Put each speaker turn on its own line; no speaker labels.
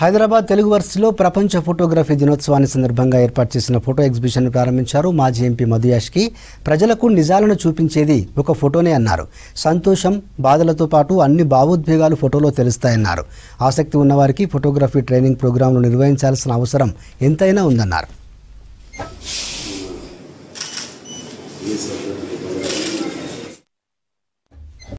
హైదరాబాద్ తెలుగు వర్స్లో ప్రపంచ ఫోటోగ్రఫీ దినోత్సవాన్ని సందర్భంగా ఏర్పాటు చేసిన ఫోటో ఎగ్జిబిషన్ను ప్రారంభించారు మాజీ ఎంపీ మధుయాష్కి ప్రజలకు నిజాలను చూపించేది ఒక ఫోటోనే అన్నారు సంతోషం బాధలతో పాటు అన్ని భావోద్వేగాలు ఫోటోలో తెలుస్తాయన్నారు ఆసక్తి ఉన్నవారికి ఫోటోగ్రఫీ ట్రైనింగ్ ప్రోగ్రాంలు నిర్వహించాల్సిన అవసరం ఎంతైనా ఉందన్నారు